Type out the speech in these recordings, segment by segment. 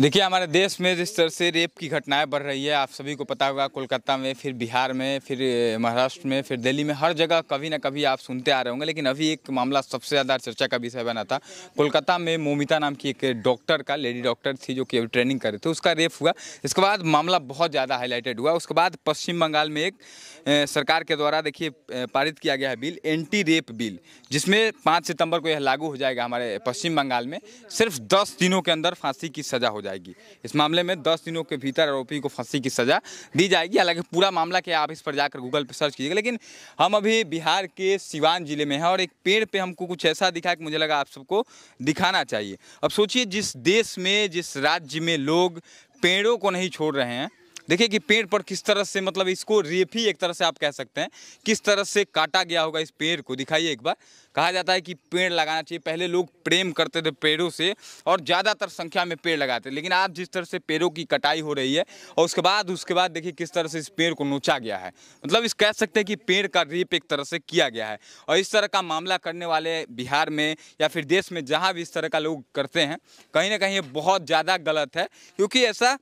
देखिए हमारे देश में जिस तरह से रेप की घटनाएं बढ़ रही है आप सभी को पता होगा कोलकाता में फिर बिहार में फिर महाराष्ट्र में फिर दिल्ली में हर जगह कभी ना कभी आप सुनते आ रहे होंगे लेकिन अभी एक मामला सबसे ज़्यादा चर्चा का विषय बना था कोलकाता में मोमिता नाम की एक डॉक्टर का लेडी डॉक्टर थी जो कि अभी ट्रेनिंग कर रहे थे उसका रेप हुआ इसके बाद मामला बहुत ज़्यादा हाईलाइटेड हुआ उसके बाद पश्चिम बंगाल में एक सरकार के द्वारा देखिए पारित किया गया है बिल एंटी रेप बिल जिसमें पाँच सितम्बर को यह लागू हो जाएगा हमारे पश्चिम बंगाल में सिर्फ दस दिनों के अंदर फांसी की की सज़ा हो जाएगी इस मामले में दस दिनों के भीतर आरोपी को फांसी की सज़ा दी जाएगी हालांकि पूरा मामला क्या आप इस पर जाकर गूगल पर सर्च कीजिएगा लेकिन हम अभी बिहार के सिवान ज़िले में हैं और एक पेड़ पे हमको कुछ ऐसा दिखा कि मुझे लगा आप सबको दिखाना चाहिए अब सोचिए जिस देश में जिस राज्य में लोग पेड़ों को नहीं छोड़ रहे हैं देखिए कि पेड़ पर किस तरह से मतलब इसको रेफी एक तरह से आप कह सकते हैं किस तरह से काटा गया होगा इस पेड़ को दिखाइए एक बार कहा जाता है कि पेड़ लगाना चाहिए पहले लोग प्रेम करते थे पेड़ों से और ज़्यादातर संख्या में पेड़ लगाते लेकिन आज जिस तरह से पेड़ों की कटाई हो रही है और उसके बाद उसके बाद देखिए किस तरह से इस पेड़ को नोचा गया है मतलब इस कह सकते हैं कि पेड़ का रेप एक तरह से किया गया है और इस तरह का मामला करने वाले बिहार में या फिर देश में जहाँ भी इस तरह का लोग करते हैं कहीं ना कहीं ये बहुत ज़्यादा गलत है क्योंकि ऐसा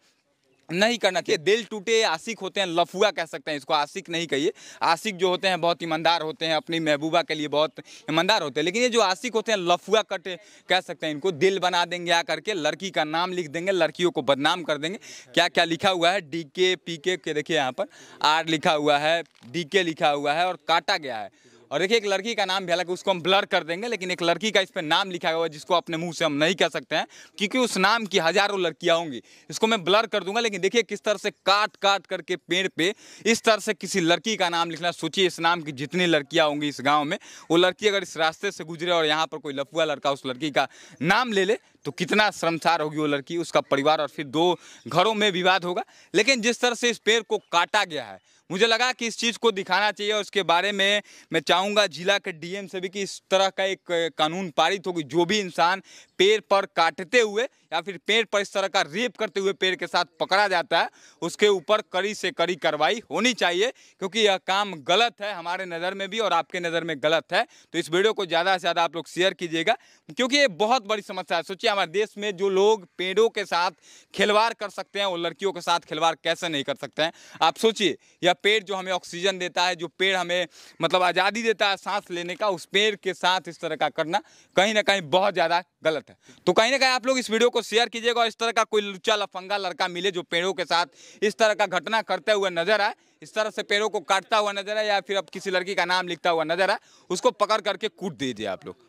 नहीं करना चाहिए दिल टूटे आशिक होते हैं लफुआ कह सकते हैं इसको आशिक नहीं कहिए आशिक जो होते हैं बहुत ईमानदार होते हैं अपनी महबूबा के लिए बहुत ईमानदार होते हैं लेकिन ये जो आशिक होते हैं लफुआ कटे कह सकते हैं इनको दिल बना देंगे आ करके लड़की का नाम लिख देंगे लड़कियों को बदनाम कर देंगे क्या क्या लिखा हुआ है डी के पी के देखिए यहाँ पर आर लिखा हुआ है डी के लिखा हुआ है और काटा गया है और देखिए एक लड़की का नाम भी हालांकि उसको हम ब्लर कर देंगे लेकिन एक लड़की का इस पर नाम लिखा हुआ है जिसको अपने मुंह से हम नहीं कह सकते हैं क्योंकि उस नाम की हजारों लड़कियाँ होंगी इसको मैं ब्लर कर दूंगा लेकिन देखिए किस तरह से काट काट करके पेड़ पे इस तरह से किसी लड़की का नाम लिखना सोचिए इस नाम की जितनी लड़कियाँ होंगी इस गाँव में वो लड़की अगर इस रास्ते से गुजरे और यहाँ पर कोई लफुआ लड़का उस लड़की का नाम ले ले तो कितना श्रमसार होगी वो लड़की उसका परिवार और फिर दो घरों में विवाद होगा लेकिन जिस तरह से इस पेड़ को काटा गया है मुझे लगा कि इस चीज़ को दिखाना चाहिए और उसके बारे में मैं चाहूँगा जिला के डीएम से भी कि इस तरह का एक कानून पारित होगी जो भी इंसान पेड़ पर काटते हुए या फिर पेड़ पर इस तरह का रेप करते हुए पेड़ के साथ पकड़ा जाता है उसके ऊपर कड़ी से कड़ी कार्रवाई होनी चाहिए क्योंकि यह काम गलत है हमारे नज़र में भी और आपके नज़र में गलत है तो इस वीडियो को ज़्यादा से ज़्यादा आप लोग शेयर कीजिएगा क्योंकि ये बहुत बड़ी समस्या है सोचिए हुआ देश में जो लोग पेड़ों के साथ खिलवाड़ कर सकते हैं वो लड़कियों के साथ खिलवाड़ कैसे नहीं कर सकते हैं आप सोचिए यह पेड़ जो हमें ऑक्सीजन देता है जो पेड़ हमें मतलब आज़ादी देता है सांस लेने का उस पेड़ के साथ इस तरह का करना कहीं ना कहीं बहुत ज़्यादा गलत है तो कहीं ना कहीं आप लोग इस वीडियो को शेयर कीजिएगा और इस तरह का कोई लुचा लफंगा लड़का मिले जो पेड़ों के साथ इस तरह का घटना करते हुए नजर आए इस तरह से पेड़ों को काटता हुआ नजर आए या फिर अब किसी लड़की का नाम लिखता हुआ नजर आए उसको पकड़ करके कूट दीजिए आप लोग